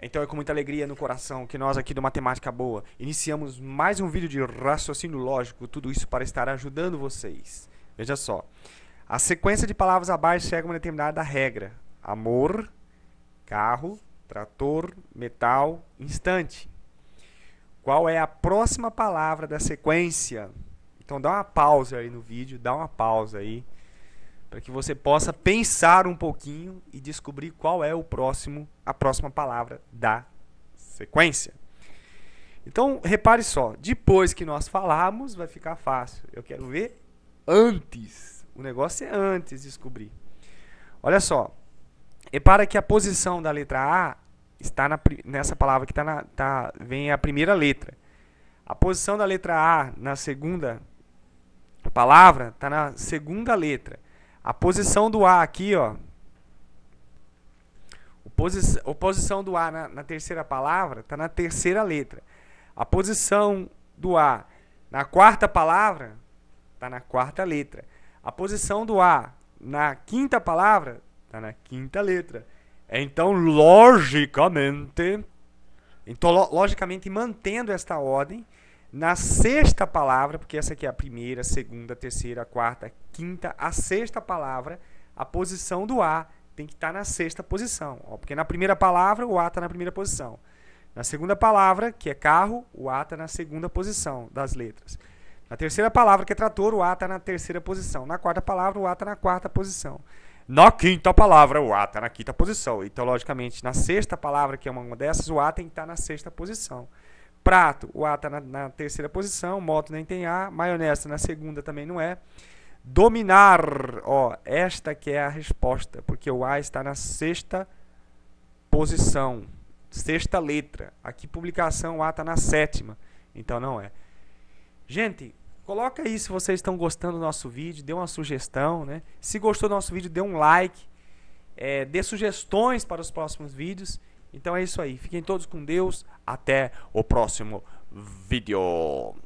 Então é com muita alegria no coração que nós aqui do Matemática Boa iniciamos mais um vídeo de raciocínio lógico, tudo isso para estar ajudando vocês. Veja só, a sequência de palavras abaixo segue uma determinada regra. Amor, carro, trator, metal, instante. Qual é a próxima palavra da sequência? Então dá uma pausa aí no vídeo, dá uma pausa aí para que você possa pensar um pouquinho e descobrir qual é o próximo, a próxima palavra da sequência. Então, repare só, depois que nós falarmos, vai ficar fácil. Eu quero ver antes. O negócio é antes descobrir. Olha só, repara que a posição da letra A está na, nessa palavra que tá na, tá, vem a primeira letra. A posição da letra A na segunda palavra está na segunda letra. A posição do A aqui, ó. A posição do A na, na terceira palavra está na terceira letra. A posição do A na quarta palavra está na quarta letra. A posição do A na quinta palavra está na quinta letra. Então, logicamente, então, logicamente, mantendo esta ordem, na sexta palavra, porque essa aqui é a primeira, segunda, terceira, quarta, quinta, a sexta palavra, a posição do A tem que estar tá na sexta posição. Ó, porque na primeira palavra, o A está na primeira posição. Na segunda palavra, que é carro, o A está na segunda posição das letras. Na terceira palavra, que é trator, o A está na terceira posição. Na quarta palavra, o A está na quarta posição. Na quinta palavra, o A está na quinta posição. Então, logicamente, na sexta palavra, que é uma dessas, o A tem que estar tá na sexta posição prato, o A está na, na, terceira posição, moto nem tem A, maionese tá na segunda também não é. Dominar, ó, esta que é a resposta, porque o A está na sexta posição, sexta letra. Aqui publicação, o A está na sétima, então não é. Gente, coloca aí se vocês estão gostando do nosso vídeo, dê uma sugestão, né? Se gostou do nosso vídeo, dê um like, é, dê sugestões para os próximos vídeos então é isso aí. Fiquem todos com Deus. Até o próximo vídeo.